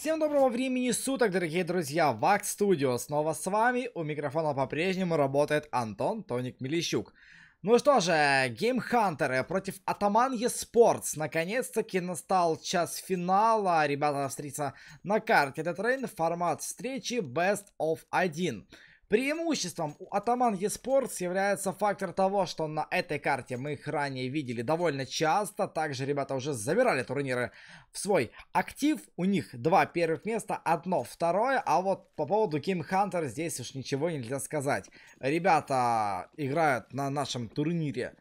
Всем доброго времени суток, дорогие друзья, Вак Студио снова с вами, у микрофона по-прежнему работает Антон Тоник Милищук. Ну что же, Game Hunter против Атаман Esports, наконец-таки настал час финала, ребята встретятся на карте Dead Rain, формат встречи Best of 1. Преимуществом у Атаман Esports является фактор того, что на этой карте мы их ранее видели довольно часто. Также ребята уже забирали турниры в свой актив. У них два первых места, одно второе. А вот по поводу Ким Хантер здесь уж ничего нельзя сказать. Ребята играют на нашем турнире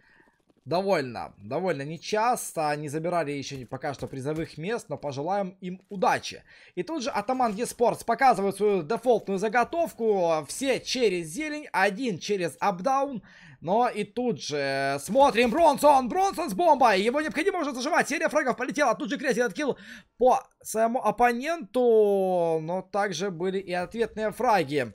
довольно, довольно нечасто. не забирали еще пока что призовых мест, но пожелаем им удачи. И тут же Атаман Еспортс показывает свою дефолтную заготовку. Все через зелень, один через апдаун. Но и тут же э, смотрим Бронсон, Бронсон с бомбой, его необходимо уже зажимать, серия фрагов полетела, тут же Креси откил по своему оппоненту, но также были и ответные фраги.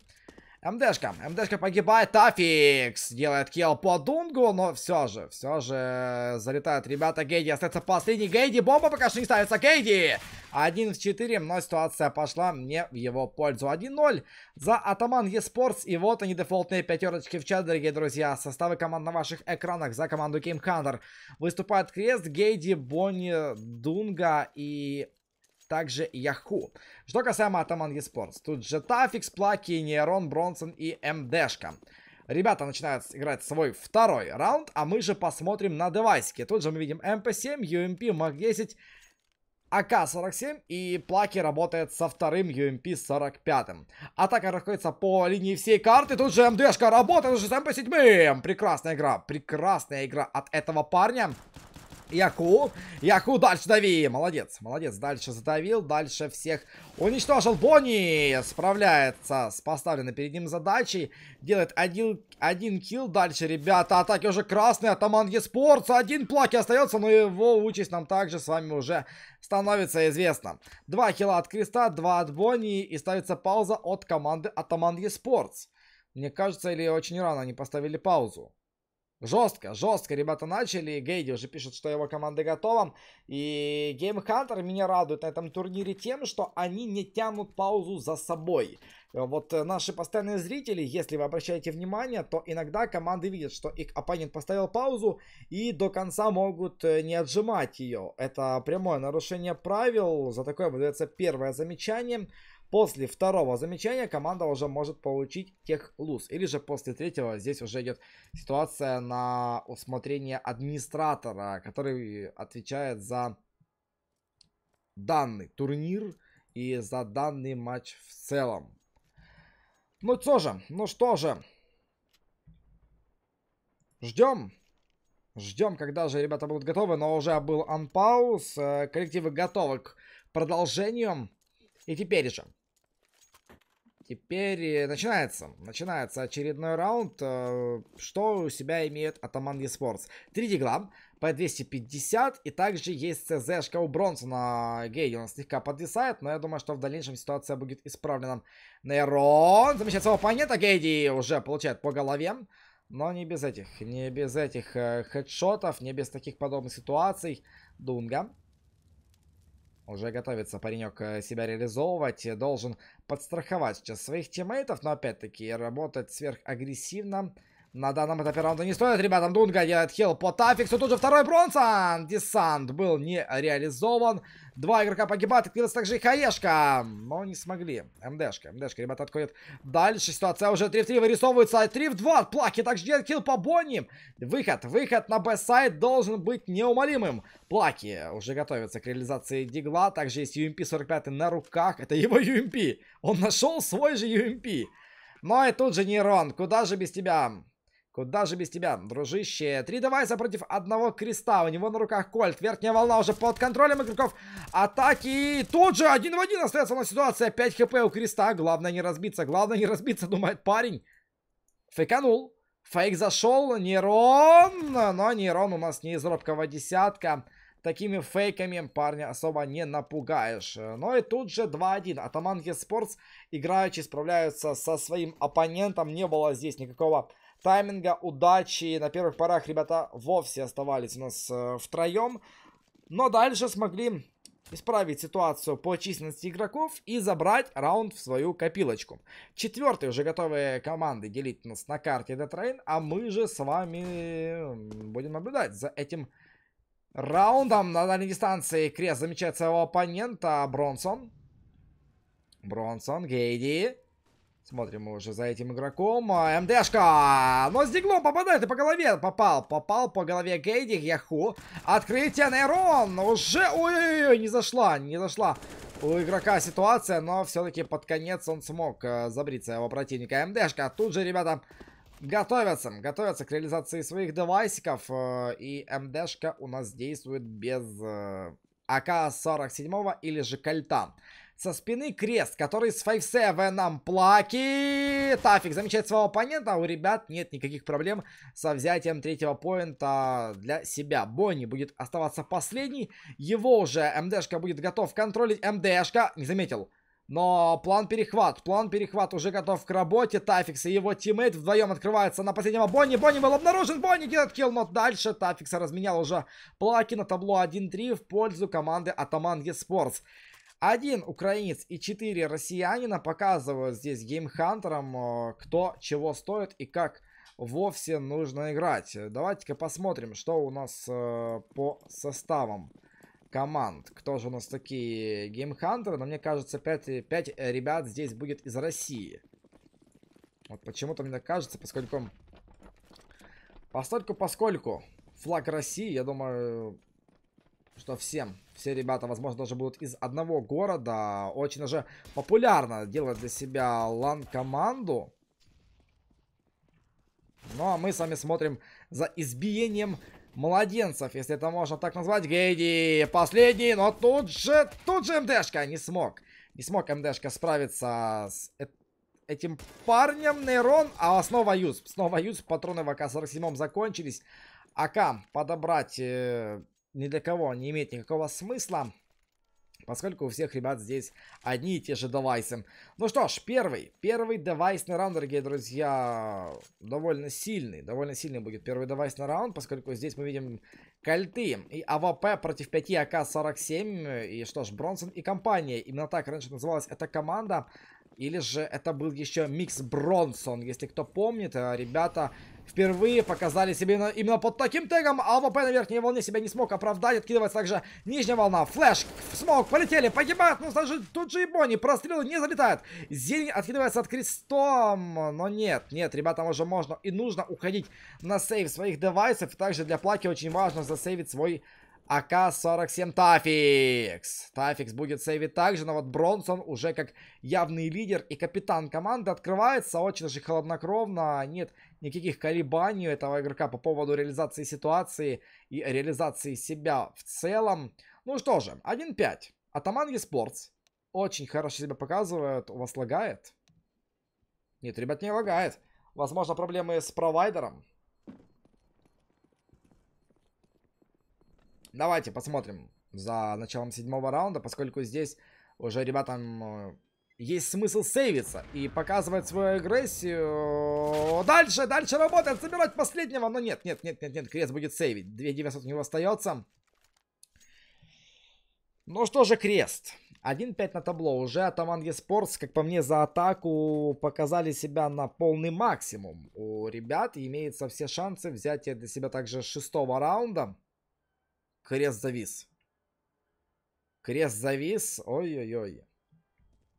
МДшка. МДшка погибает. Афикс делает килл по Дунгу, но все же, все же залетают ребята. Гейди остается последний. Гейди, бомба пока что не ставится. Гейди! 1 в 4, но ситуация пошла мне в его пользу. 1-0 за Атаман Еспортс. И вот они, дефолтные пятерочки в чат, дорогие друзья. Составы команд на ваших экранах за команду Game Hunter. Выступает Крест, Гейди, Бонни, Дунга и также Yahoo. Что касаемо Атаман Esports, тут же Тафикс, Плаки, Нейрон, Бронсон и МДшка. Ребята начинают играть свой второй раунд, а мы же посмотрим на девайсики. Тут же мы видим MP7, UMP, MAC-10, АК-47 и Плаки работает со вторым UMP-45. Атака расходится по линии всей карты. Тут же МДшка работает уже с МП-7. Прекрасная игра. Прекрасная игра от этого парня. Яку. Яку дальше дави. Молодец, молодец. Дальше задавил, дальше всех уничтожил. Бонни справляется с поставленной перед ним задачей. Делает один, один килл. Дальше, ребята, атаки уже красные. Атаман Еспортс. Один плаки остается, но его участь нам также с вами уже становится известна. Два килла от Креста, два от Бонни и ставится пауза от команды Атаман Еспортс. Мне кажется, или очень рано они поставили паузу. Жестко, жестко ребята начали. Гейди уже пишет, что его команда готова. И Game Hunter меня радует на этом турнире тем, что они не тянут паузу за собой. Вот э, наши постоянные зрители, если вы обращаете внимание, то иногда команды видят, что их оппонент поставил паузу и до конца могут э, не отжимать ее. Это прямое нарушение правил. За такое выдается первое замечание. После второго замечания команда уже может получить тех луз. Или же после третьего здесь уже идет ситуация на усмотрение администратора, который отвечает за данный турнир и за данный матч в целом. Ну что же, ну что же. Ждем. Ждем, когда же ребята будут готовы, но уже был анпауз. Э, коллективы готовы к продолжению. И теперь же Теперь э, начинается. Начинается очередной раунд. Э, что у себя имеет Атаман Еспортс? Три дигла по 250. И также есть ЦЗшка у Бронза на Гейди он слегка подвисает, но я думаю, что в дальнейшем ситуация будет исправлена. Нейрон замечает своего оппонента. Гейди уже получает по голове. Но не без этих, не без этих э, хедшотов, не без таких подобных ситуаций. Дунга уже готовится паренек э, себя реализовывать. Э, должен подстраховать сейчас своих тиммейтов, но опять-таки работать сверхагрессивно. агрессивно на данном этапе раунда не стоит. Ребятам Дунга делает хил по Тафиксу. Тут же второй Бронсон. Десант был не реализован. Два игрока погибают. Открылась также и Хаешка. Но не смогли. МДшка. МДшка. Ребята отходит, дальше. Ситуация уже 3 в 3 вырисовывается. 3 в 2. Плаки также делает хил по Бонни. Выход. Выход на Б-сайт должен быть неумолимым. Плаки уже готовятся к реализации Дигла. Также есть UMP-45 на руках. Это его UMP. Он нашел свой же UMP. Но и тут же Нейрон. Куда же без тебя? Куда же без тебя, дружище? Три девайса против одного креста. У него на руках кольт. Верхняя волна уже под контролем игроков. Атаки. И тут же один в один остается на ситуация. 5 хп у креста. Главное не разбиться. Главное не разбиться, думает парень. Фейканул. Фейк зашел. Нейрон. Но Нейрон у нас не из робкого десятка. Такими фейками парня особо не напугаешь. Но ну и тут же 2-1. Атаман Еспортс играючи справляются со своим оппонентом. Не было здесь никакого тайминга, удачи. На первых порах ребята вовсе оставались у нас э, втроем. Но дальше смогли исправить ситуацию по численности игроков и забрать раунд в свою копилочку. Четвертые уже готовые команды делить нас на карте Детрейн, а мы же с вами будем наблюдать за этим раундом. На дальней дистанции Крест замечает своего оппонента Бронсон. Бронсон, Гейди. Смотрим уже за этим игроком. МДшка! Но с диглом попадает и по голове. Попал, попал по голове Гейди, Яху. Открытие Нейрон. Уже... Ой-ой-ой, не зашла, не зашла у игрока ситуация, но все-таки под конец он смог э, забриться его противника. МДшка тут же, ребята, готовятся, готовятся к реализации своих девайсиков. Э, и МДшка у нас действует без э, АК-47 или же кольта. Со спины крест, который с 5-7 плаки. Тафик замечает своего оппонента, а у ребят нет никаких проблем со взятием третьего поинта для себя. Бонни будет оставаться последний. Его уже МДшка будет готов контролить. МДшка не заметил. Но план перехват, план перехват уже готов к работе. Тафикс и его тиммейт вдвоем открываются на последнего Бонни. Бонни был обнаружен, Бонни делает килл, но дальше Тафикса разменял уже плаки на табло 1-3 в пользу команды Атаман Еспортс. E один украинец и четыре россиянина показывают здесь геймхантерам, э, кто чего стоит и как вовсе нужно играть. Давайте-ка посмотрим, что у нас э, по составам команд. Кто же у нас такие геймхантеры? Но мне кажется, 5, 5 ребят здесь будет из России. Вот почему-то мне кажется, поскольку... Постольку, поскольку флаг России, я думаю, что всем, все ребята, возможно, даже будут из одного города, очень даже популярно делать для себя лан-команду. Ну, а мы с вами смотрим за избиением младенцев, если это можно так назвать. Гейди последний, но тут же, тут же МДшка не смог. Не смог МДшка справиться с э, этим парнем. Нейрон, а снова Юз. Снова Юз, патроны в АК-47 закончились. АК подобрать э ни для кого не имеет никакого смысла, поскольку у всех ребят здесь одни и те же девайсы. Ну что ж, первый, первый девайс на раунд, дорогие друзья, довольно сильный, довольно сильный будет первый девайс на раунд, поскольку здесь мы видим кольты и АВП против 5 АК-47, и что ж, Бронсон и компания, именно так раньше называлась эта команда, или же это был еще микс Бронсон, если кто помнит, э, ребята впервые показали себе именно, именно под таким тегом. АВП на верхней волне себя не смог оправдать. Откидывается также нижняя волна. Флэш, смог, полетели, погибают. Ну, даже тут же и Бонни. Прострелы не залетают. Зелень откидывается от крестом. Но нет, нет, ребятам уже можно и нужно уходить на сейв своих девайсов. Также для плаки очень важно засейвить свой АК-47 Тафикс. Тафикс будет сейвить также, но вот Бронсон уже как явный лидер и капитан команды открывается очень же холоднокровно. Нет никаких колебаний у этого игрока по поводу реализации ситуации и реализации себя в целом. Ну что же, 1-5. Атаман Еспортс. Очень хорошо себя показывает, У вас лагает? Нет, ребят, не лагает. Возможно, проблемы с провайдером. Давайте посмотрим за началом седьмого раунда, поскольку здесь уже ребятам э, есть смысл сейвиться и показывать свою агрессию. Дальше, дальше работает, забирать последнего, но нет, нет, нет, нет, нет, крест будет сейвить. 2900 у него остается. Ну что же, Крест. 1-5 на табло. Уже Атаман Еспортс, как по мне, за атаку показали себя на полный максимум. У ребят имеются все шансы взять для себя также шестого раунда. Крест завис. Крест завис. Ой-ой-ой.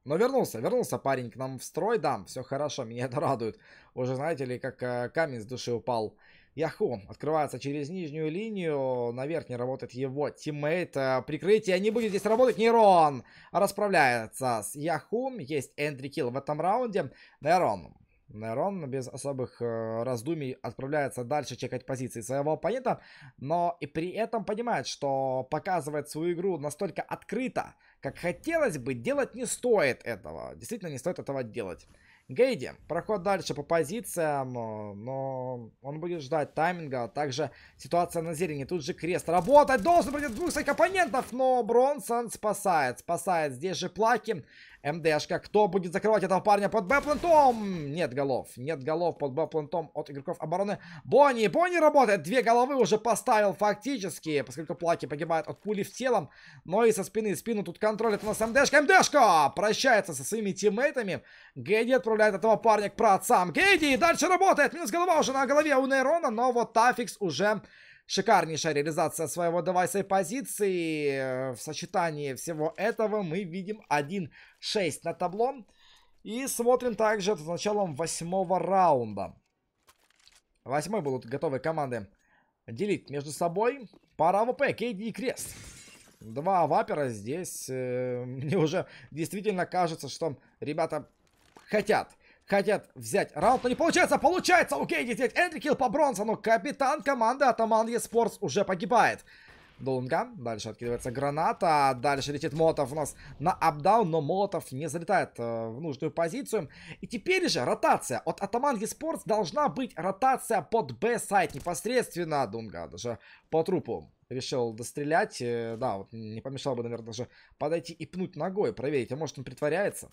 Но вернулся, вернулся парень к нам в строй, да, все хорошо, меня это радует. Уже, знаете ли, как э, камень с души упал. Яху открывается через нижнюю линию, на верхней работает его тиммейт. Э, прикрытие не будет здесь работать, Нейрон расправляется с Яху, есть эндрикил в этом раунде. Нейрон Нейрон без особых э, раздумий отправляется дальше чекать позиции своего оппонента, но и при этом понимает, что показывает свою игру настолько открыто, как хотелось бы, делать не стоит этого. Действительно, не стоит этого делать. Гейди, проход дальше по позициям, э, но он будет ждать тайминга. А также ситуация на зелени, тут же крест. Работать должен будет двух своих оппонентов, но Бронсон спасает. Спасает здесь же Плаки. МДшка. Кто будет закрывать этого парня под б Нет голов. Нет голов под б от игроков обороны. Бонни. Бонни работает. Две головы уже поставил фактически, поскольку Плаки погибает от пули в телом. Но и со спины. Спину тут контролит у нас МДшка. МДшка прощается со своими тиммейтами. Гейди отправляет этого парня к праотцам. Гейди дальше работает. Минус голова уже на голове у Нейрона, но вот Тафикс уже шикарнейшая реализация своего девайса и позиции. Э, в сочетании всего этого мы видим 1-6 на табло. И смотрим также с началом восьмого раунда. Восьмой будут готовы команды делить между собой. Пара АВП, Кейди и Крест. Два вапера здесь. Э, мне уже действительно кажется, что ребята хотят хотят взять раунд, но не получается, получается, окей, здесь Эндрикил по бронзу, но капитан команды Атаман Еспорс уже погибает. Долунга. Дальше откидывается граната. Дальше летит Молотов у нас на апдаун, но Молотов не залетает э, в нужную позицию. И теперь же ротация от Атаман Esports должна быть ротация под Б-сайт непосредственно. Дунга даже по трупу решил дострелять. Э, да, вот не помешал бы, наверное, даже подойти и пнуть ногой, проверить. А может он притворяется?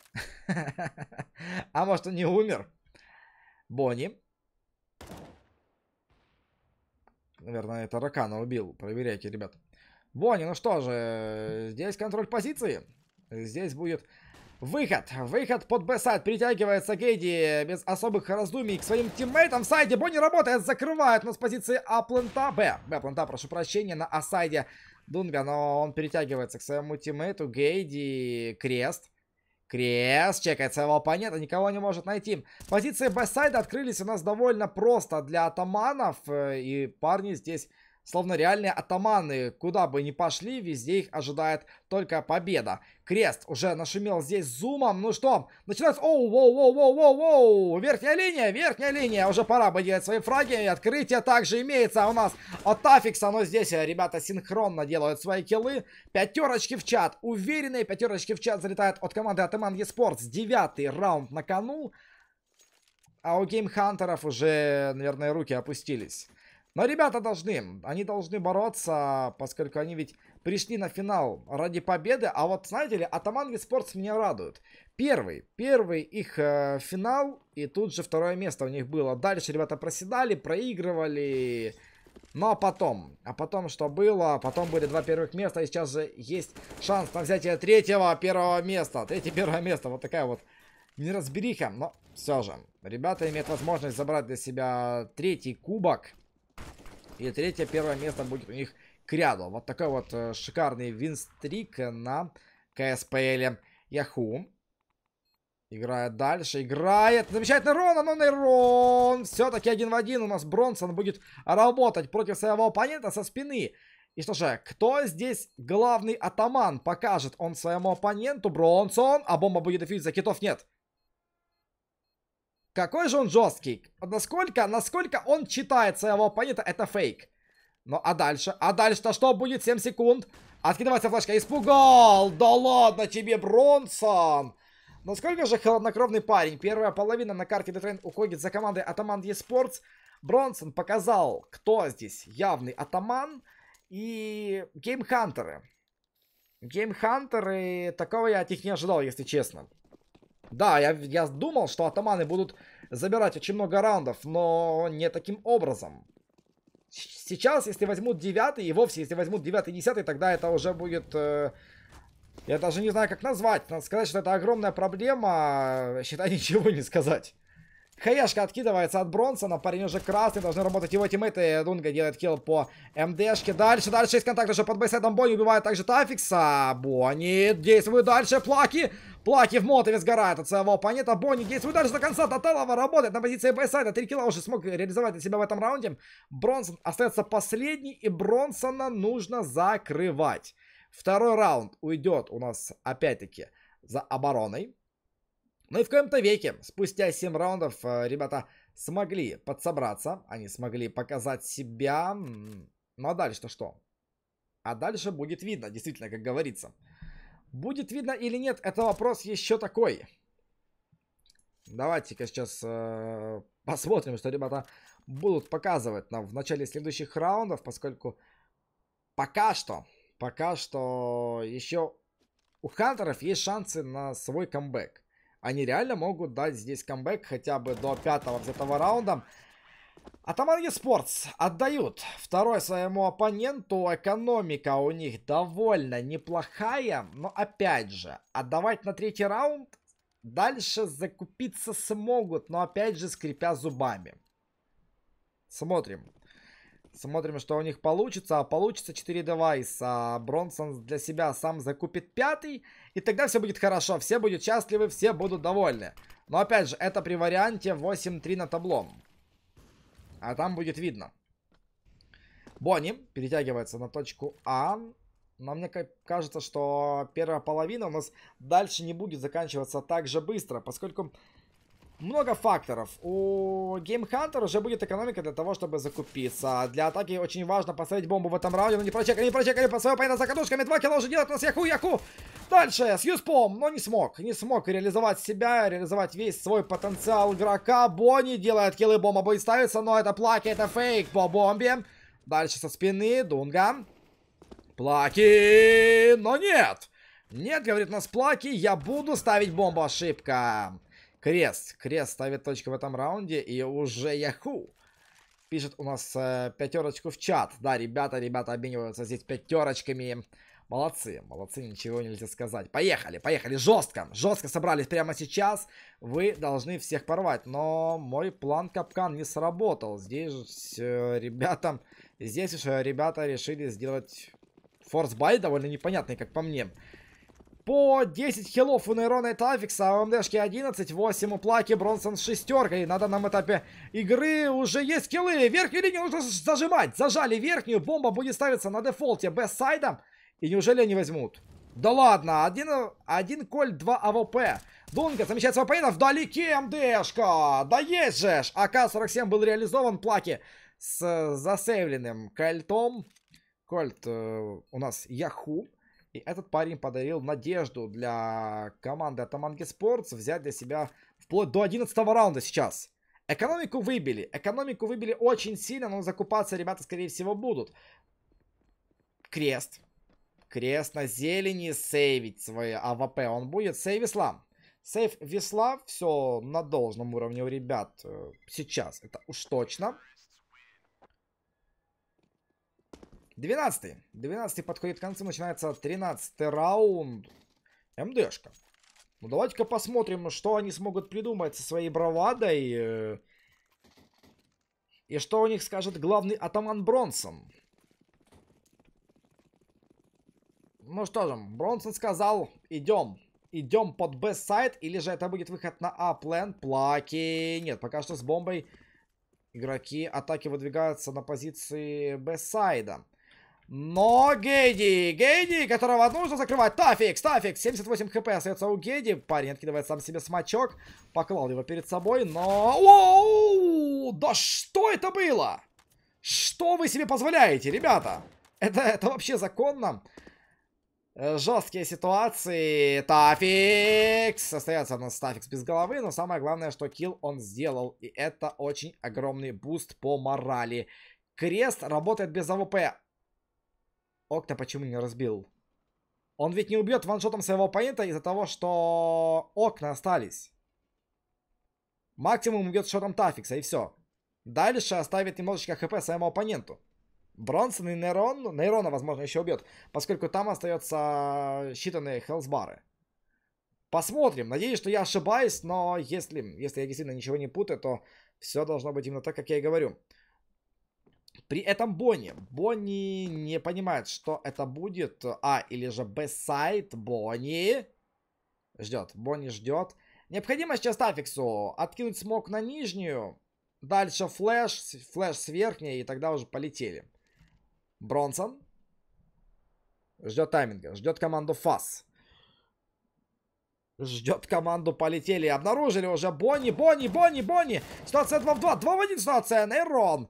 А может он не умер? Бонни. Наверное, это таракана убил. Проверяйте, ребят. Бони, ну что же, здесь контроль позиции. Здесь будет выход. Выход под Б-сайд. Перетягивается Гейди без особых раздумий к своим тиммейтам в сайде. Бони работает, закрывает, нас с позиции а Б. Б-плента, прошу прощения, на а Дунга. Но он перетягивается к своему тиммейту Гейди. Крест. Крест, чекает своего оппонента, никого не может найти. Позиции бэссайда открылись у нас довольно просто для атаманов. Э, и парни здесь Словно реальные атаманы, куда бы ни пошли, везде их ожидает только победа. Крест уже нашумел здесь зумом. Ну что, начинается... Оу, воу, воу, воу, воу, воу. Верхняя линия, верхняя линия. Уже пора бы делать свои фраги. открытие также имеется у нас от Афикса. Но здесь ребята синхронно делают свои киллы. Пятерочки в чат. Уверенные пятерочки в чат залетают от команды Атаман Еспортс. Девятый раунд на кону. А у геймхантеров уже, наверное, руки опустились. Но ребята должны, они должны бороться, поскольку они ведь пришли на финал ради победы. А вот, знаете ли, Атаман Спортс меня радует. Первый, первый их э, финал, и тут же второе место у них было. Дальше ребята проседали, проигрывали. Ну а потом, а потом что было? Потом были два первых места, и сейчас же есть шанс на взятие третьего первого места. Третье первое место, вот такая вот неразбериха, но все же. Ребята имеют возможность забрать для себя третий кубок. И третье, первое место будет у них Крядо. Вот такой вот э, шикарный винстрик на КСПЛ Яху. Играет дальше, играет. Замечательно Рона, но Нейрон. Все-таки один в один у нас Бронсон будет работать против своего оппонента со спины. И что же, кто здесь главный атаман? Покажет он своему оппоненту. Бронсон, а бомба будет дефьюзить. За китов нет. Какой же он жесткий. Насколько, насколько он читает своего оппонента, это фейк. Ну, а дальше? А дальше-то что будет? 7 секунд. Откидывается флешка. Испугал! Да ладно тебе, Бронсон! Насколько же холоднокровный парень. Первая половина на карте Детрейн уходит за командой Атаман Еспортс. Бронсон показал, кто здесь явный атаман и геймхантеры. Геймхантеры, такого я от них не ожидал, если честно. Да, я, я думал, что атаманы будут забирать очень много раундов, но не таким образом. Сейчас, если возьмут девятый, и вовсе, если возьмут девятый и десятый, тогда это уже будет... Э, я даже не знаю, как назвать. Надо сказать, что это огромная проблема. А, считай, ничего не сказать. Хаешка откидывается от Бронсона. Парень уже красный. Должны работать его тиммейты. Дунга делает килл по МДшке. Дальше, дальше есть контакт уже под бейсайдом Бонни. Убивает также Тафикса. Бонни действует дальше. Плаки. Плаки в мотове сгорает от своего оппонента. Бонни действует дальше до конца. Таталова работает на позиции бейсайда. Три килла уже смог реализовать от себя в этом раунде. Бронсон остается последний. И Бронсона нужно закрывать. Второй раунд уйдет у нас опять-таки за обороной. Ну и в каком то веке, спустя 7 раундов, э, ребята смогли подсобраться. Они смогли показать себя. Ну а дальше-то что? А дальше будет видно, действительно, как говорится. Будет видно или нет, это вопрос еще такой. Давайте-ка сейчас э, посмотрим, что ребята будут показывать нам в начале следующих раундов, поскольку пока что, пока что еще у Хантеров есть шансы на свой камбэк они реально могут дать здесь камбэк хотя бы до пятого взятого раунда. Атаман Спортс отдают второй своему оппоненту. Экономика у них довольно неплохая. Но опять же, отдавать на третий раунд дальше закупиться смогут. Но опять же, скрипя зубами. Смотрим. Смотрим, что у них получится. А получится 4 девайса. Бронсон для себя сам закупит пятый. И тогда все будет хорошо. Все будут счастливы, все будут довольны. Но опять же, это при варианте 8-3 на таблом. А там будет видно. Бонни перетягивается на точку А. Но мне кажется, что первая половина у нас дальше не будет заканчиваться так же быстро, поскольку много факторов. У Game Hunter уже будет экономика для того, чтобы закупиться. Для атаки очень важно поставить бомбу в этом раунде. Но ну, не прочекали, не прочекали. По своему поеду за катушками. 2 кило уже делает нас яху, яху. Дальше. С Юспом. Но не смог. Не смог реализовать себя, реализовать весь свой потенциал игрока. Бонни делает киллы, бомба будет ставиться. Но это плаки, это фейк по бомбе. Дальше со спины. Дунга. Плаки. Но нет. Нет, говорит нас плаки. Я буду ставить бомбу. Ошибка. Крест. Крест ставит точку в этом раунде. И уже Яху пишет у нас э, пятерочку в чат. Да, ребята, ребята обмениваются здесь пятерочками. Молодцы, молодцы, ничего нельзя сказать. Поехали, поехали, жестко, жестко собрались прямо сейчас. Вы должны всех порвать, но мой план капкан не сработал. Здесь э, ребята, здесь уж э, ребята решили сделать форсбай довольно непонятный, как по мне. По 10 хилов у Нейрона и Тафикса, а у МДшки 11, 8 у Плаки, Бронсон с шестеркой. На данном этапе игры уже есть хилы. Верхнюю линию нужно зажимать. Зажали верхнюю, бомба будет ставиться на дефолте Б-сайда. И неужели они возьмут? Да ладно, один, один коль, два АВП. Дунга замечает своего оппонента вдалеке, МДшка. Да есть же ж. АК-47 был реализован, Плаки с э, засейвленным кольтом. Кольт э, у нас Яху. И этот парень подарил надежду для команды Атаманги Спортс взять для себя вплоть до 11 раунда сейчас. Экономику выбили. Экономику выбили очень сильно, но закупаться ребята, скорее всего, будут. Крест. Крест на зелени сейвить свои АВП. Он будет сейв ислам. Сейв весла все на должном уровне у ребят э, сейчас. Это уж точно. 12. 12 подходит к концу, начинается 13 раунд. МДшка. Ну давайте-ка посмотрим, что они смогут придумать со своей бравадой. Э, и что у них скажет главный атаман Бронсон. Ну что же, Бронсон сказал, идем. Идем под Б-сайт, или же это будет выход на А-план. Плаки. Нет, пока что с бомбой игроки атаки выдвигаются на позиции Б-сайда. Но Гейди, Гейди, которого нужно закрывать. Тафикс, Тафикс, 78 хп остается у Гейди. Парень откидывает сам себе смачок. Поклал его перед собой, но... Оу! Да что это было? Что вы себе позволяете, ребята? Это, это вообще законно? Э, жесткие ситуации. Тафикс! Остается у нас Тафикс без головы, но самое главное, что килл он сделал. И это очень огромный буст по морали. Крест работает без АВП. Окта почему не разбил? Он ведь не убьет ваншотом своего оппонента из-за того, что окна остались. Максимум убьет шотом Тафикса и все. Дальше оставит немножечко хп своему оппоненту. Бронсон и Нейрон, Нейрона, возможно, еще убьет, поскольку там остается считанные хелсбары. Посмотрим. Надеюсь, что я ошибаюсь, но если, если я действительно ничего не путаю, то все должно быть именно так, как я и говорю. При этом Бонни. Бонни не понимает, что это будет. А, или же Б-сайт Бонни. Ждет. Бонни ждет. Необходимо сейчас Афиксу откинуть смог на нижнюю. Дальше флэш. Флэш с верхней. И тогда уже полетели. Бронсон. Ждет тайминга. Ждет команду Фас. Ждет команду, полетели. Обнаружили уже Бонни, Бонни, Бонни, Бонни. Ситуация 2 в 2. 2 в 1 ситуация. Нейрон.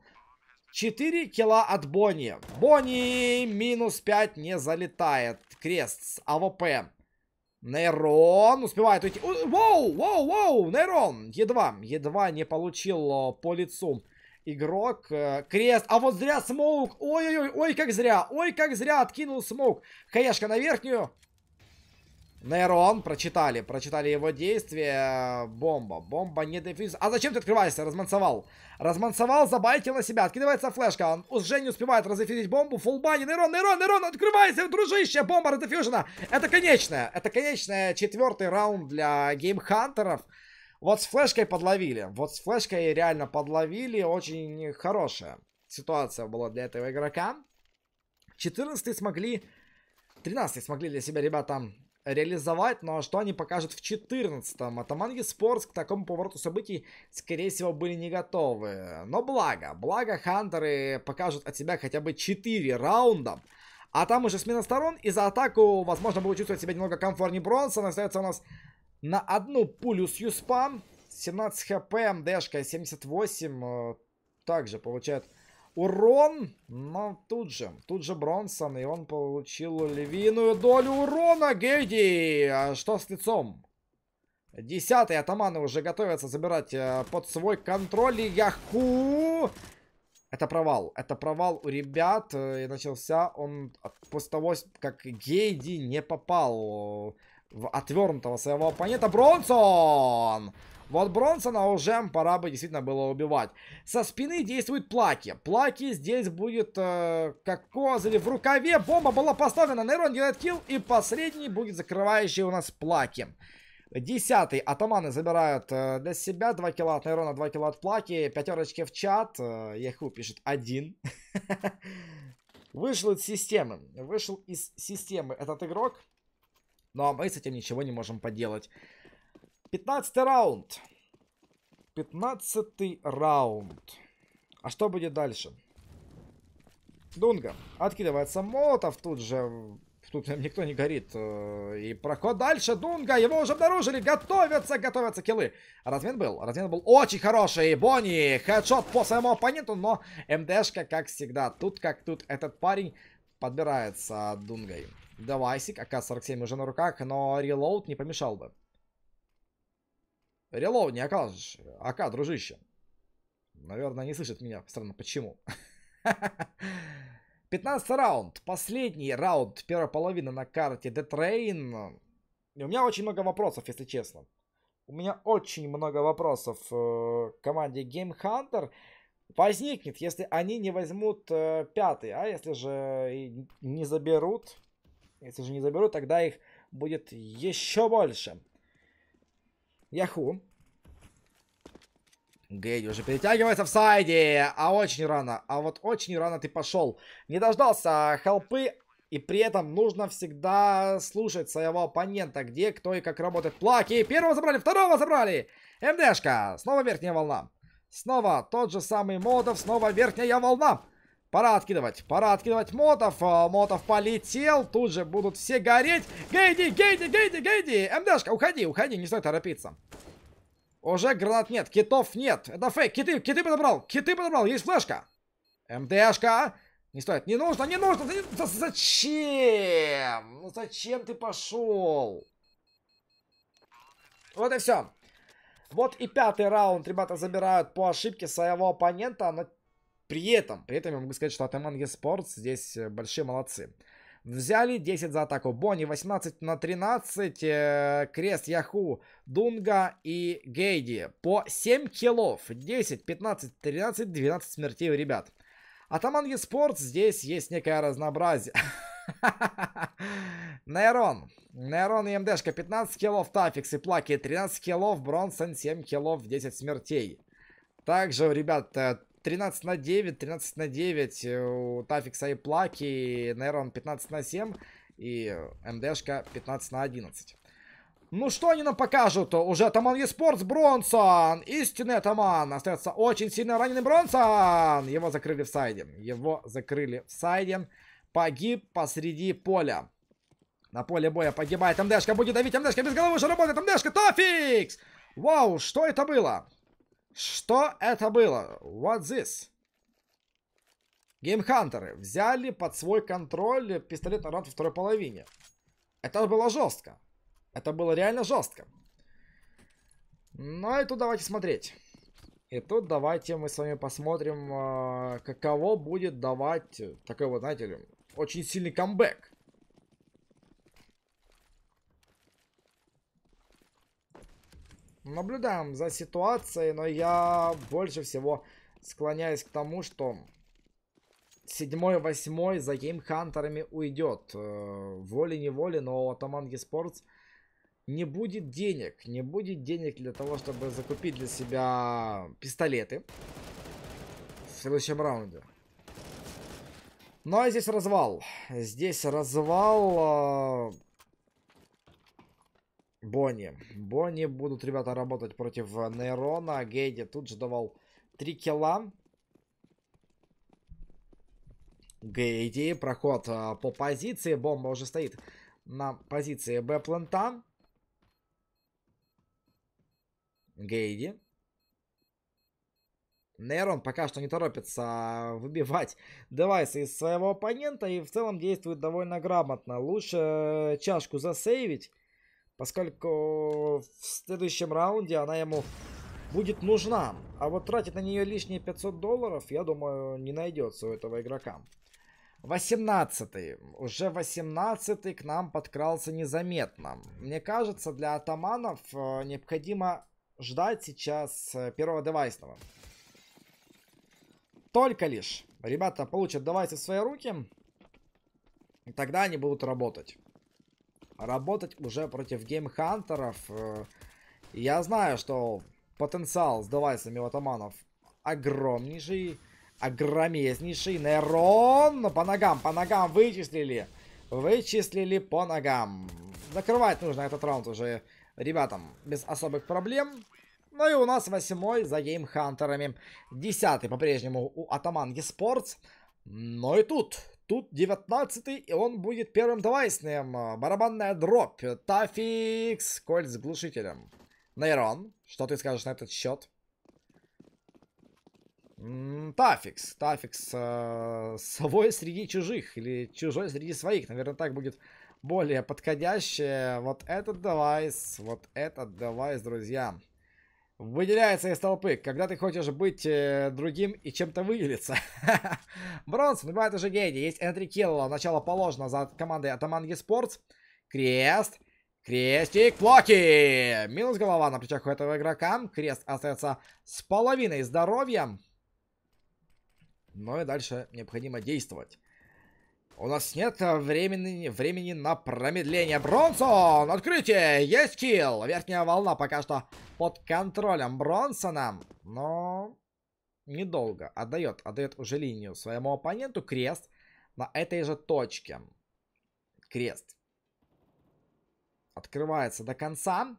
4 кило от Бонни. Бонни минус 5 не залетает. Крест с АВП. Нейрон успевает уйти. Воу, воу, воу, Нейрон. Едва, едва не получил э, по лицу игрок. Э, Крест. А вот зря смоук. Ой-ой-ой, ой, как зря. Ой, как зря откинул смоук. Хаешка на верхнюю. Нейрон, прочитали, прочитали его действия. Бомба, бомба не дефис. А зачем ты открываешься? Размансовал. Размансовал, забайтил на себя. Откидывается флешка. Он уже не успевает разэфирить бомбу. Фулбани, Нейрон, Нейрон, Нейрон, открывайся, дружище. Бомба разэфижена. Это конечная. Это конечная четвертый раунд для геймхантеров. Вот с флешкой подловили. Вот с флешкой реально подловили. Очень хорошая ситуация была для этого игрока. 14 смогли... 13 смогли для себя ребята реализовать, но что они покажут в 14-м. Атаманги Спортс к такому повороту событий, скорее всего, были не готовы. Но благо, благо хантеры покажут от себя хотя бы 4 раунда. А там уже смена сторон, и за атаку, возможно, будет чувствовать себя немного комфортнее Бронсон. Остается у нас на одну пулю с юспан, 17 хп, дэшка 78. Э, также получает урон. Но тут же, тут же Бронсон, и он получил львиную долю урона. Гейди, а что с лицом? Десятый атаманы уже готовятся забирать э, под свой контроль. И Яху! Это провал. Это провал у ребят. Э, и начался он после того, как Гейди не попал в отвернутого своего оппонента. Бронсон! Вот Бронсона уже пора бы действительно было убивать. Со спины действует Плаки. Плаки здесь будет э, как козырь в рукаве. Бомба была поставлена. Нейрон делает килл. И последний будет закрывающий у нас Плаки. Десятый. Атаманы забирают э, для себя. 2 килла от Нейрона, 2 килла от Плаки. Пятерочки в чат. Э, Яху пишет один. Вышел из системы. Вышел из системы этот игрок. Но ну, а мы с этим ничего не можем поделать. 15 раунд. 15 раунд. А что будет дальше? Дунга откидывается Молотов тут же. Тут никто не горит. Э, и проход дальше. Дунга. Его уже обнаружили. Готовятся, готовятся киллы. Размен был. Размен был очень хороший. Бонни. Хедшот по своему оппоненту. Но МДшка, как всегда. Тут как тут этот парень подбирается Дунгой. Девайсик. АК-47 уже на руках. Но релоуд не помешал бы. Релоу не окажешь. Ака, дружище. Наверное, не слышит меня. Странно, почему? 15 раунд. Последний раунд первой половины на карте The Train. И у меня очень много вопросов, если честно. У меня очень много вопросов к э, команде Game Hunter. Возникнет, если они не возьмут э, пятый. А если же не заберут... Если же не заберут, тогда их будет еще больше. Яху. Гейди уже перетягивается в сайде. А очень рано. А вот очень рано ты пошел. Не дождался хелпы. И при этом нужно всегда слушать своего оппонента. Где, кто и как работает. Плаки. Первого забрали, второго забрали. МДшка. Снова верхняя волна. Снова тот же самый модов. Снова верхняя волна. Пора откидывать, пора откидывать мотов. А, мотов полетел, тут же будут все гореть. Гейди, Гейди, Гейди, Гейди! МДшка, уходи, уходи, не стоит торопиться. Уже гранат нет, китов нет. Это фейк, киты, киты подобрал, киты подобрал, есть флешка. МДшка, не стоит, не нужно, не нужно. Зачем? Ну зачем ты пошел? Вот и все. Вот и пятый раунд ребята забирают по ошибке своего оппонента. Но при этом, при этом я могу сказать, что от MNG здесь э, большие молодцы. Взяли 10 за атаку Бонни, 18 на 13, э, Крест, Яху, Дунга и Гейди. По 7 киллов, 10, 15, 13, 12 смертей у ребят. От Аманги здесь есть некое разнообразие. Нейрон. Нейрон и МДшка 15 киллов, Тафикс и Плаки 13 киллов, Бронсон 7 киллов, 10 смертей. Также у ребят э, 13 на 9, 13 на 9 э, у Тафикса и Плаки, Нейрон 15 на 7 и МДшка 15 на 11. Ну что они нам покажут? Уже Атаман Еспортс Бронсон. Истинный Атаман. Остается очень сильно раненый Бронсон. Его закрыли в сайде. Его закрыли в сайде. Погиб посреди поля. На поле боя погибает МДшка. Будет давить МДшка без головы уже работает. МДшка Тофикс. Вау, что это было? Что это было? What this? Геймхантеры взяли под свой контроль пистолет Арант во второй половине. Это было жестко. Это было реально жестко. Ну и тут давайте смотреть. И тут давайте мы с вами посмотрим, э, каково будет давать такой вот, знаете ли, очень сильный камбэк. наблюдаем за ситуацией, но я больше всего склоняюсь к тому, что седьмой, восьмой за геймхантерами уйдет. Э, волей-неволей, но у Атаман Esports не будет денег. Не будет денег для того, чтобы закупить для себя пистолеты в следующем раунде. Ну а здесь развал. Здесь развал... Э, Бонни. Бонни будут, ребята, работать против Нейрона. Гейди тут же давал 3 килла. Гейди, проход а, по позиции. Бомба уже стоит на позиции Б Гейди. Нейрон пока что не торопится а, выбивать девайсы из своего оппонента и в целом действует довольно грамотно. Лучше э, чашку засейвить Поскольку в следующем раунде она ему будет нужна. А вот тратить на нее лишние 500 долларов, я думаю, не найдется у этого игрока. 18 -й. Уже 18 к нам подкрался незаметно. Мне кажется, для атаманов э, необходимо ждать сейчас э, первого девайсного. Только лишь ребята получат девайсы в свои руки, тогда они будут работать работать уже против геймхантеров. Э, я знаю, что потенциал с девайсами у атаманов огромнейший, огромезнейший. Нейрон ну, по ногам, по ногам вычислили. Вычислили по ногам. Закрывать нужно этот раунд уже ребятам без особых проблем. Ну и у нас восьмой за геймхантерами. Десятый по-прежнему у Атаман Еспортс. Но ну и тут Тут 19 и он будет первым девайсным. А, барабанная дробь. Тафикс. Кольт с глушителем. Нейрон, что ты скажешь на этот счет? тафикс. Тафикс. Э, свой среди чужих. Или чужой среди своих. Наверное, так будет более подходящее. Вот этот девайс. Вот этот девайс, друзья выделяется из толпы, когда ты хочешь быть э, другим и чем-то выделиться. Бронсон, бывает уже гений. Есть Энтри Киллова. Начало положено за командой Атаман Еспортс. Крест. Крестик Плоки. Минус голова на плечах у этого игрока. Крест остается с половиной здоровья. Ну и дальше необходимо действовать. У нас нет времени, времени на промедление. Бронсон! Открытие! Есть килл! Верхняя волна пока что под контролем Бронсона. Но недолго. Отдает, отдает уже линию своему оппоненту. Крест на этой же точке. Крест. Открывается до конца.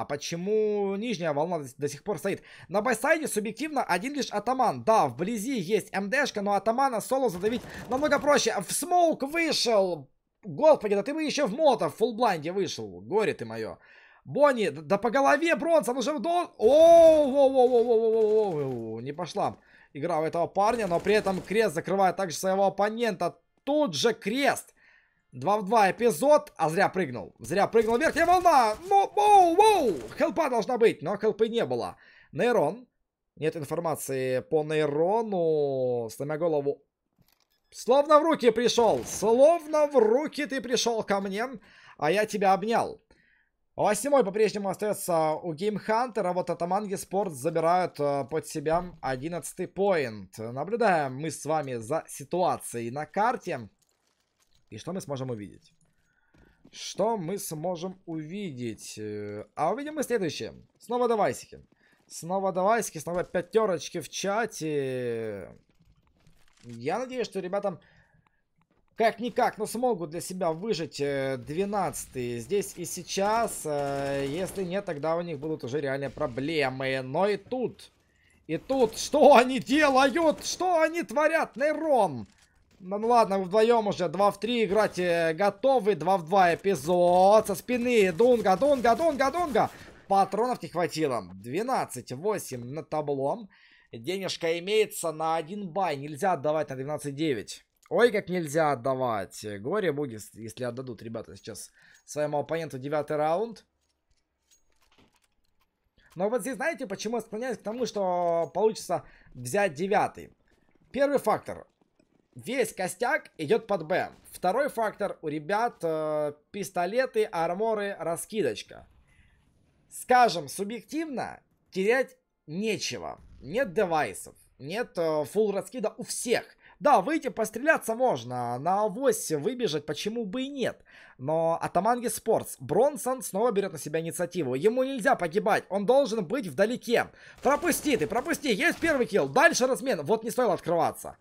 А почему нижняя волна до сих пор стоит? На байсайде субъективно один лишь атаман. Да, вблизи есть МДшка, но атамана соло задавить намного проще. В смоук вышел! Господи, да ты бы еще в мото, в фулблайнде вышел. Горе ты мое. Бонни, да по голове Бронсон уже до... О, не пошла игра у этого парня, но при этом крест закрывает также своего оппонента. Тут же крест. 2 в 2 эпизод. А зря прыгнул. Зря прыгнул. Верхняя волна. Воу, воу, воу. Хелпа должна быть, но хелпы не было. Нейрон. Нет информации по нейрону. Сломя голову. Словно в руки пришел. Словно в руки ты пришел ко мне. А я тебя обнял. А восьмой по-прежнему остается у Геймхантера. Вот это манги спорт забирают э, под себя одиннадцатый поинт. Наблюдаем мы с вами за ситуацией на карте. И что мы сможем увидеть? Что мы сможем увидеть? Э, а увидим мы следующее. Снова давайсики. Снова давайсики, снова пятерочки в чате. Я надеюсь, что ребятам как-никак, но ну, смогут для себя выжить 12 э, здесь и сейчас. Э, если нет, тогда у них будут уже реальные проблемы. Но и тут... И тут, что они делают? Что они творят, Нейрон? Ну, ну ладно, вы вдвоем уже 2 в 3 играть э, готовы. 2 в 2 эпизод со спины. Дунга, дунга, дунга, дунга. Патронов не хватило. 12-8 на таблом Денежка имеется на 1 бай. Нельзя отдавать на 12-9. Ой, как нельзя отдавать. Горе будет, если отдадут ребята сейчас своему оппоненту девятый раунд. Но вот здесь, знаете, почему я склоняюсь к тому, что получится взять девятый. Первый фактор весь костяк идет под Б. Второй фактор у ребят э, пистолеты, арморы, раскидочка. Скажем субъективно, терять нечего. Нет девайсов, нет э, фул раскида у всех. Да, выйти постреляться можно, на авось выбежать почему бы и нет. Но Атаманги Спортс, Бронсон снова берет на себя инициативу. Ему нельзя погибать, он должен быть вдалеке. Пропусти ты, пропусти, есть первый килл, дальше размен. Вот не стоило открываться.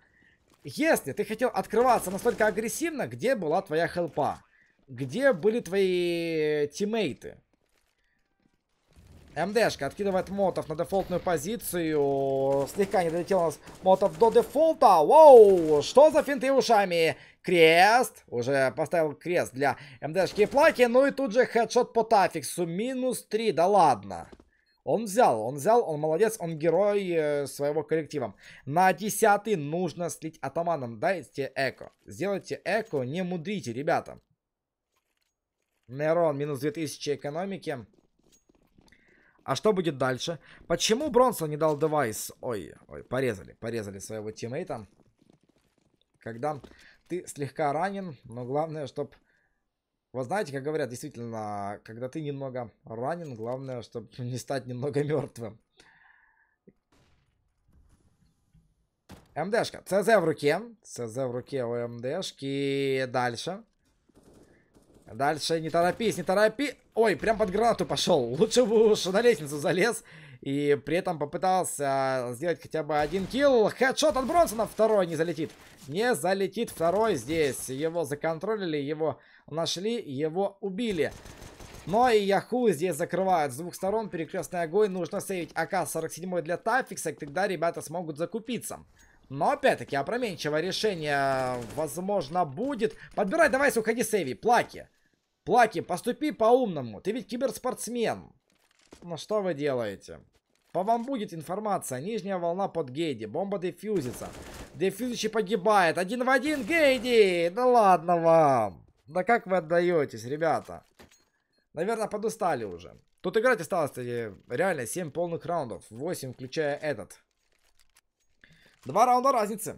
Если ты хотел открываться настолько агрессивно, где была твоя хелпа? Где были твои тиммейты? МДшка откидывает мотов на дефолтную позицию. Слегка не долетел у нас мотов до дефолта. Вау! Что за финты ушами? Крест. Уже поставил крест для МДшки и плаки. Ну и тут же хедшот по тафиксу. Минус 3. Да ладно. Он взял, он взял, он молодец, он герой э, своего коллектива. На десятый нужно слить атаманом. Дайте эко. Сделайте эко, не мудрите, ребята. Нерон, минус 2000 экономики. А что будет дальше? Почему Бронсон не дал девайс? Ой, ой, порезали, порезали своего тиммейта. Когда ты слегка ранен, но главное, чтобы вот знаете, как говорят, действительно, когда ты немного ранен, главное, чтобы не стать немного мертвым. МДшка. ЦЗ в руке. ЦЗ в руке у МДшки. Дальше. Дальше не торопись, не торопи. Ой, прям под гранату пошел. Лучше бы уж на лестницу залез. И при этом попытался сделать хотя бы один килл. Хедшот от Бронсона. Второй не залетит. Не залетит второй здесь. Его законтролили, его нашли, его убили. Но и Яху здесь закрывают. С двух сторон перекрестный огонь. Нужно сейвить АК-47 для Тафикса. Тогда ребята смогут закупиться. Но опять-таки опроменчивое решение, возможно, будет. Подбирай, давай, уходи, сейви. Плаки. Плаки, поступи по-умному. Ты ведь киберспортсмен. Ну что вы делаете? По вам будет информация. Нижняя волна под Гейди. Бомба дефьюзится. Дефьюзичи погибает. Один в один Гейди! Да ладно вам! Да как вы отдаетесь, ребята? Наверное, подустали уже. Тут играть осталось, э, реально 7 полных раундов. 8, включая этот. Два раунда разницы.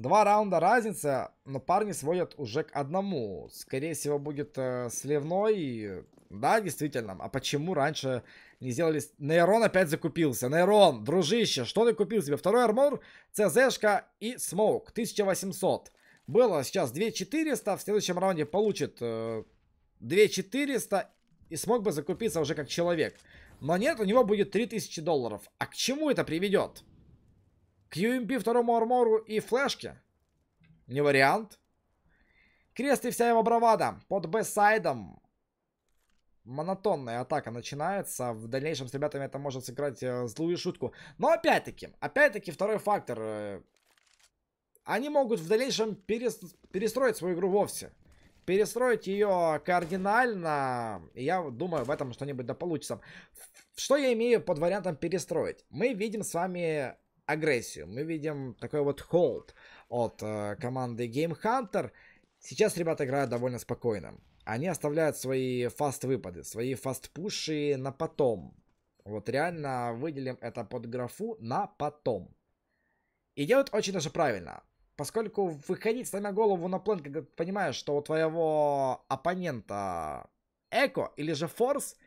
Два раунда разница, но парни сводят уже к одному. Скорее всего, будет э, сливной. Да, действительно. А почему раньше не сделали... Нейрон опять закупился. Нейрон, дружище, что ты купил себе? Второй армор, ЦЗшка и смоук. 1800. Было сейчас 2400. В следующем раунде получит э, 2400 и смог бы закупиться уже как человек. Но нет, у него будет 3000 долларов. А к чему это приведет? К UMP эм второму армору и флешке? Не вариант. Крест и вся его бравада. Под Б-сайдом. Монотонная атака начинается. В дальнейшем с ребятами это может сыграть э, злую шутку. Но опять-таки, опять-таки второй фактор. Э, они могут в дальнейшем перес, перестроить свою игру вовсе. Перестроить ее кардинально. я думаю, в этом что-нибудь да получится. Что я имею под вариантом перестроить? Мы видим с вами агрессию. Мы видим такой вот холд от э, команды Game Hunter. Сейчас ребята играют довольно спокойно. Они оставляют свои фаст-выпады, свои фаст-пуши на потом. Вот реально выделим это под графу на потом. И делают очень даже правильно. Поскольку выходить с на голову на план, когда ты понимаешь, что у твоего оппонента эко или же форс –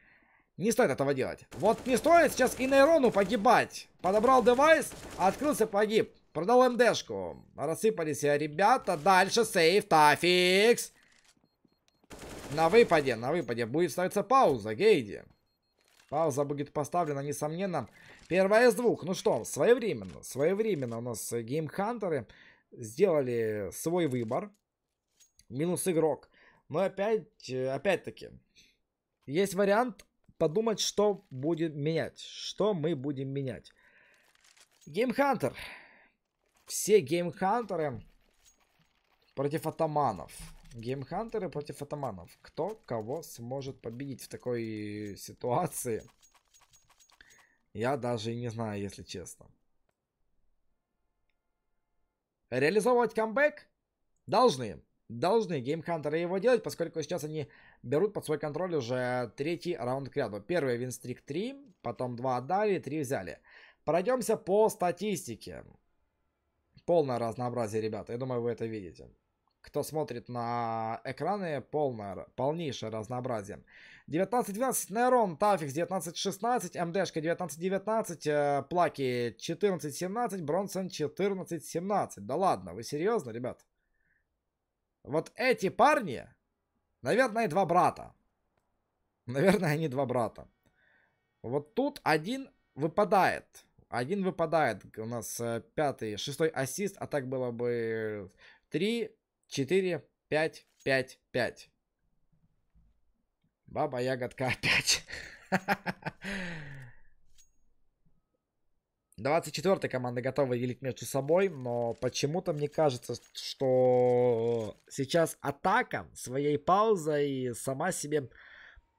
не стоит этого делать. Вот не стоит сейчас и нейрону погибать. Подобрал девайс, открылся, погиб. Продал МДшку. Рассыпались ребята. Дальше сейф, тафикс. На выпаде, на выпаде будет ставиться пауза, Гейди. Пауза будет поставлена, несомненно. Первая из двух. Ну что, своевременно. Своевременно у нас геймхантеры сделали свой выбор. Минус игрок. Но опять, э, опять-таки, есть вариант подумать, что будем менять. Что мы будем менять. Геймхантер. Все геймхантеры против атаманов. Геймхантеры против атаманов. Кто кого сможет победить в такой ситуации? Я даже не знаю, если честно. Реализовывать камбэк? Должны. Должны геймхантеры его делать, поскольку сейчас они берут под свой контроль уже третий раунд к ряду. Первый Винстрик 3, потом 2 отдали, 3 взяли. Пройдемся по статистике. Полное разнообразие, ребята, я думаю, вы это видите. Кто смотрит на экраны, полное, полнейшее разнообразие. 19-12, Нейрон, Тафикс 19-16, МДшка 19-19, э, Плаки 14-17, Бронсон 14-17. Да ладно, вы серьезно, ребят? Вот эти парни Наверное, два брата. Наверное, они два брата. Вот тут один выпадает. Один выпадает. У нас э, пятый, шестой ассист. А так было бы три, четыре, пять, пять, пять. Баба ягодка опять. 24 команда готова делить между собой, но почему-то мне кажется, что сейчас атака своей паузой сама себе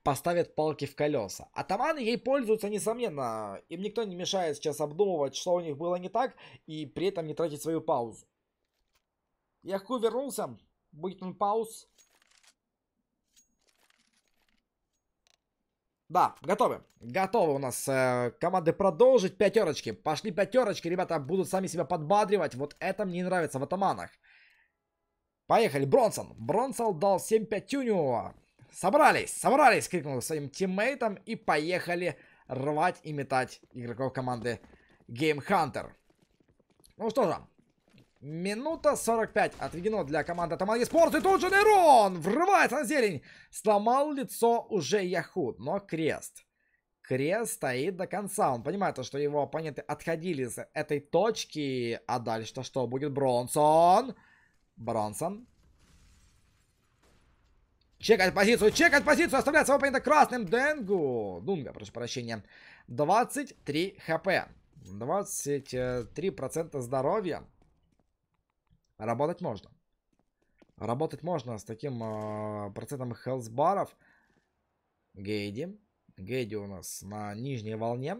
поставит палки в колеса. Атаманы ей пользуются, несомненно. Им никто не мешает сейчас обдумывать, что у них было не так, и при этом не тратить свою паузу. Яху вернулся, будет он пауз. Да, готовы. Готовы у нас э, команды продолжить. Пятерочки. Пошли пятерочки. Ребята будут сами себя подбадривать. Вот это мне нравится в атаманах. Поехали. Бронсон. Бронсон дал 7 пятюню. Собрались, собрались, крикнул своим тиммейтам. И поехали рвать и метать игроков команды Game Hunter. Ну что же, Минута 45 отведено для команды Атаман Спорт. И тут же Нейрон врывается на зелень. Сломал лицо уже Яхуд, но крест. Крест стоит до конца. Он понимает, что его оппоненты отходили с этой точки. А дальше-то что будет? Бронсон. Бронсон. Чекать позицию, чекать позицию, оставлять своего оппонента красным. Денгу. Дунга, прошу прощения. 23 хп. 23% здоровья. Работать можно. Работать можно с таким э, процентом хелсбаров. Гейди. Гейди у нас на нижней волне.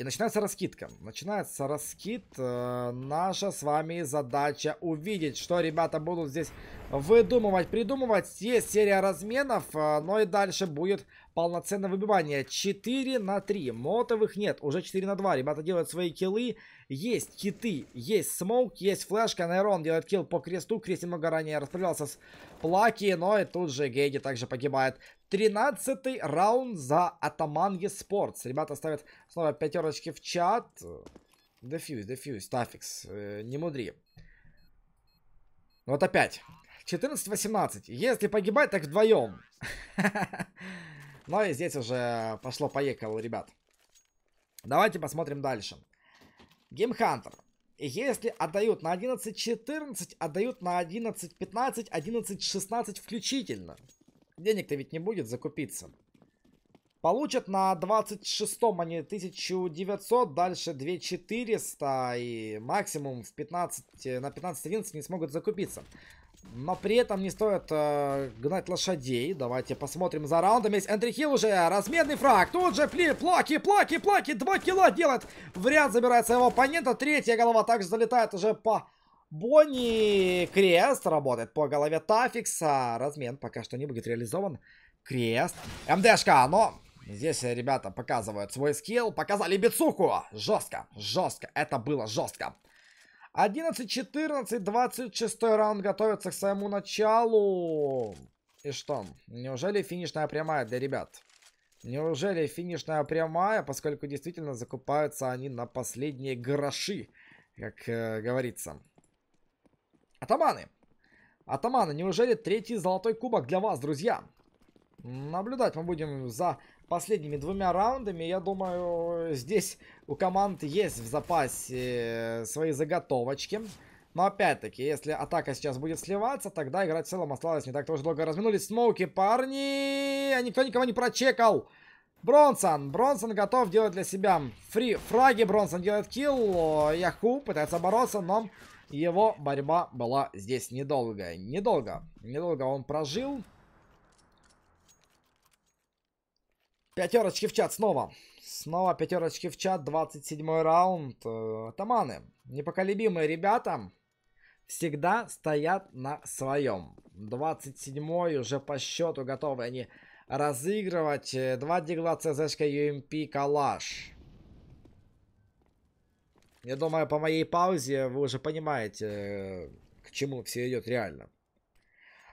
И начинается раскидка. Начинается раскид. Э, наша с вами задача увидеть, что ребята будут здесь выдумывать, придумывать. Есть серия разменов, э, но и дальше будет полноценное выбивание. 4 на 3. Мотовых нет, уже 4 на 2. Ребята делают свои киллы. Есть киты, есть смоук, есть флешка. Нейрон делает килл по кресту. Крест немного ранее расправлялся с Плаки, но и тут же Гейди также погибает. 13 раунд за Атаман Еспортс. Ребята ставят снова пятерочки в чат. Дефьюз, дефьюз, тафикс, э, не мудри. Вот опять. 14-18. Если погибать, так вдвоем. Ну и здесь уже пошло-поехало, ребят. Давайте посмотрим дальше. Геймхантер. Если отдают на 11-14, отдают на 11-15, 11-16 включительно. Денег-то ведь не будет закупиться. Получат на 26-м они 1900, дальше 2400 и максимум в 15, на 15-11 не смогут закупиться. Но при этом не стоит э, гнать лошадей. Давайте посмотрим за раундом. Есть Эндрихил уже. Разменный фраг. Тут же фли, плаки, плаки, плаки. Два килла делает. В ряд забирается его оппонента. Третья голова также залетает уже по Бонни Крест работает по голове Тафикса. Размен пока что не будет реализован. Крест. МДшка, но здесь ребята показывают свой скилл. Показали бицуху. Жестко, жестко. Это было жестко. 11, 14, 26 раунд готовится к своему началу. И что? Неужели финишная прямая для ребят? Неужели финишная прямая, поскольку действительно закупаются они на последние гроши, как э, говорится. Атаманы! Атаманы, неужели третий золотой кубок для вас, друзья? Наблюдать мы будем за последними двумя раундами. Я думаю, здесь у команд есть в запасе э, свои заготовочки. Но опять-таки, если атака сейчас будет сливаться, тогда играть в целом осталось не так тоже долго. Разминулись смоуки, парни! А никто никого не прочекал! Бронсон! Бронсон готов делать для себя фри фраги. Бронсон делает килл. Яху пытается бороться, но его борьба была здесь недолгая. Недолго. Недолго он прожил. Пятерочки в чат снова. Снова пятерочки в чат. 27 раунд. Э, атаманы. Непоколебимые ребята. Всегда стоят на своем. 27 уже по счету готовы они разыгрывать. Э, два дигла ЦЗшка UMP эм Калаш. Я думаю, по моей паузе вы уже понимаете, э, к чему все идет реально.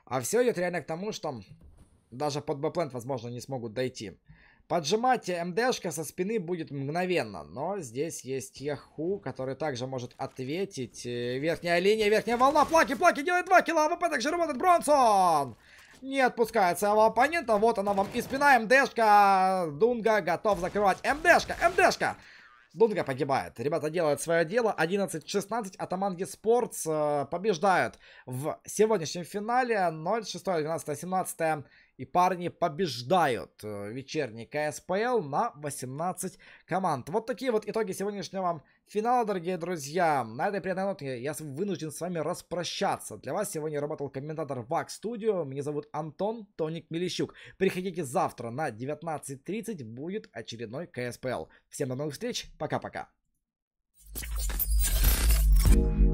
А все идет реально к тому, что даже под бэплент, возможно, не смогут дойти. Поджимать МДшка со спины будет мгновенно, но здесь есть Яху, который также может ответить. Э, верхняя линия, верхняя волна, Плаки, Плаки делает 2 килла, АВП также работает Бронсон! Не отпускает своего оппонента, вот она вам и спина, МДшка, Дунга готов закрывать, МДшка, МДшка! Дунга погибает. Ребята делают свое дело. 11-16. Атаманги Спортс э, побеждают в сегодняшнем финале. 0-6, 12-17 и парни побеждают э, вечерний КСПЛ на 18 команд. Вот такие вот итоги сегодняшнего вам финала, дорогие друзья. На этой приятной ноте я вынужден с вами распрощаться. Для вас сегодня работал комментатор ВАК Студио. Меня зовут Антон Тоник Мелищук. Приходите завтра на 19.30. Будет очередной КСПЛ. Всем до новых встреч. Пока-пока. Thank you.